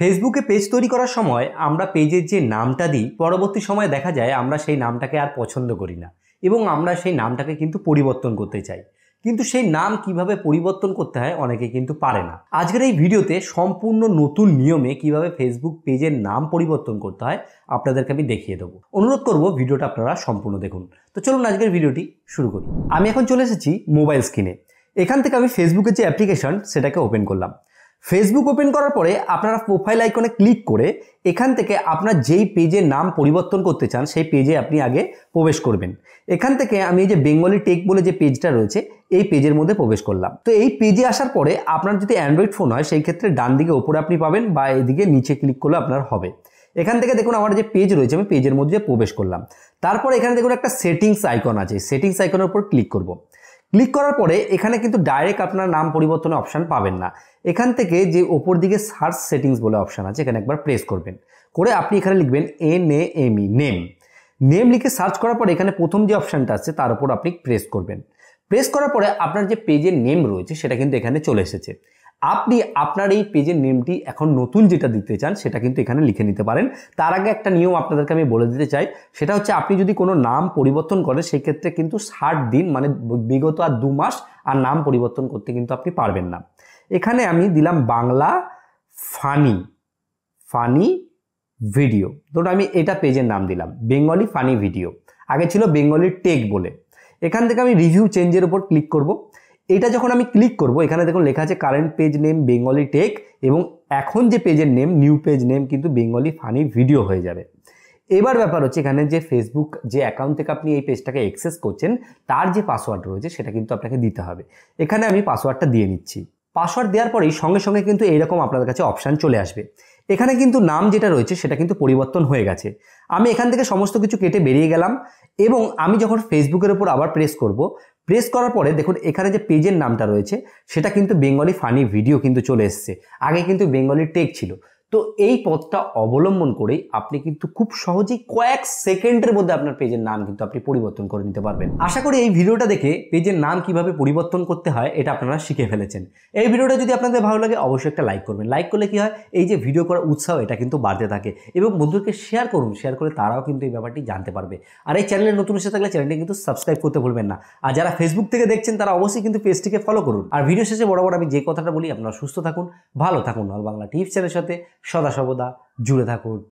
ফেসবুকে পেজ তৈরি করার সময় আমরা পেজের যে নামটা দিই পরবর্তী সময় দেখা যায় আমরা সেই নামটাকে আর পছন্দ করি না এবং আমরা সেই নামটাকে কিন্তু পরিবর্তন করতে চাই কিন্তু সেই নাম কিভাবে পরিবর্তন করতে হয় অনেকে কিন্তু পারে না আজকের এই ভিডিওতে সম্পূর্ণ নতুন নিয়মে কিভাবে ফেসবুক পেজের নাম পরিবর্তন করতে হয় আপনাদেরকে আমি দেখিয়ে দেবো অনুরোধ করব ভিডিওটা আপনারা সম্পূর্ণ দেখুন তো চলুন আজকের ভিডিওটি শুরু করি আমি এখন চলে এসেছি মোবাইল স্ক্রিনে এখান থেকে আমি ফেসবুকের যে অ্যাপ্লিকেশন সেটাকে ওপেন করলাম ফেসবুক ওপেন করার পরে আপনারা প্রোফাইল আইকনে ক্লিক করে এখান থেকে আপনার যেই পেজের নাম পরিবর্তন করতে চান সেই পেজে আপনি আগে প্রবেশ করবেন এখান থেকে আমি এই যে বেঙ্গলি টেক বলে যে পেজটা রয়েছে এই পেজের মধ্যে প্রবেশ করলাম তো এই পেজে আসার পরে আপনার যদি অ্যান্ড্রয়েড ফোন হয় সেই ক্ষেত্রে ডান দিকে ওপরে আপনি পাবেন বা এদিকে নিচে ক্লিক করলে আপনার হবে এখান থেকে দেখুন আমার যে পেজ রয়েছে আমি পেজের মধ্যে প্রবেশ করলাম তারপর এখানে দেখুন একটা সেটিংস আইকন আছে সেটিংস আইকনের উপর ক্লিক করবো ক্লিক করার পরে এখানে কিন্তু ডাইরেক্ট আপনার নাম পরিবর্তনের অপশান পাবেন না এখান থেকে যে ওপর দিকে সার্চ সেটিংস বলে অপশান আছে এখানে একবার প্রেস করবেন করে আপনি এখানে লিখবেন N A M E name name লিখে সার্চ করার পরে এখানে প্রথম যে অপশানটা আছে তার উপর আপনি প্রেস করবেন প্রেস করার পরে আপনার যে পেজের নেম রয়েছে সেটা কিন্তু এখানে চলে এসেছে আপনি আপনার এই পেজের নেমটি এখন নতুন যেটা দিতে চান সেটা কিন্তু এখানে লিখে নিতে পারেন তার আগে একটা নিয়ম আপনাদেরকে আমি বলে দিতে চাই সেটা হচ্ছে আপনি যদি কোনো নাম পরিবর্তন করেন সেক্ষেত্রে কিন্তু ষাট দিন মানে বিগত আর দু মাস আর নাম পরিবর্তন করতে কিন্তু আপনি পারবেন না এখানে আমি দিলাম বাংলা ফানি ফানি ভিডিও ধরুন আমি এটা পেজের নাম দিলাম বেঙ্গলি ফানি ভিডিও আগে ছিল বেঙ্গলি টেক বলে এখান থেকে আমি রিভিউ চেঞ্জের উপর ক্লিক করব এটা যখন আমি ক্লিক করব এখানে দেখুন লেখা আছে current page name Bengali tech এবং এখন যে পেজের নেম নিউ পেজ নেম কিন্তু বেঙ্গলি ফানি ভিডিও হয়ে যাবে এবার ব্যাপার হচ্ছে এখানে যে ফেসবুক যে অ্যাকাউন্ট থেকে আপনি এই পেজটাকে অ্যাক্সেস করছেন তার যে পাসওয়ার্ড রয়েছে সেটা কিন্তু আপনাকে দিতে হবে এখানে আমি পাসওয়ার্ডটা দিয়ে নিচ্ছি পাসওয়ার্ড দেওয়ার পরেই সঙ্গে সঙ্গে কিন্তু এইরকম আপনার কাছে অপশান চলে আসবে এখানে কিন্তু নাম যেটা রয়েছে সেটা কিন্তু পরিবর্তন হয়ে গেছে আমি এখান থেকে সমস্ত কিছু কেটে বেরিয়ে গেলাম এবং আমি যখন ফেসবুকের উপর আবার প্রেস করব প্রেস করার পরে দেখুন এখানে যে পেজের নামটা রয়েছে সেটা কিন্তু বেঙ্গলি ফানি ভিডিও কিন্তু চলে এসছে আগে কিন্তু বেঙ্গলি টেক ছিল তো এই পথটা অবলম্বন করে আপনি কিন্তু খুব সহজেই কয়েক সেকেন্ডের মধ্যে আপনার পেজের নাম কিন্তু আপনি পরিবর্তন করে নিতে পারবেন আশা করি এই ভিডিওটা দেখে পেজের নাম কিভাবে পরিবর্তন করতে হয় এটা আপনারা শিখে ফেলেছেন এই ভিডিওটা যদি আপনাদের ভালো লাগে অবশ্যই একটা লাইক করবেন লাইক করলে কি হয় এই যে ভিডিও করার উৎসাহ এটা কিন্তু বাড়তে থাকে এবং বন্ধুকে শেয়ার করুন শেয়ার করে তারাও কিন্তু এই ব্যাপারটি জানতে পারবে আর এই চ্যানেলে নতুন এসে থাকলে চ্যানেলটি কিন্তু সাবস্ক্রাইব করতে ভুলবেন না আর যারা ফেসবুক থেকে দেখছেন তারা অবশ্যই কিন্তু পেজটিকে ফলো করুন আর ভিডিও শেষে বরাবর আমি যে কথাটা বলি আপনারা সুস্থ থাকুন ভালো থাকুন অল বাংলা টিপস চ্যানেলের সাথে সদা সর্বদা জুড়ে থাকুন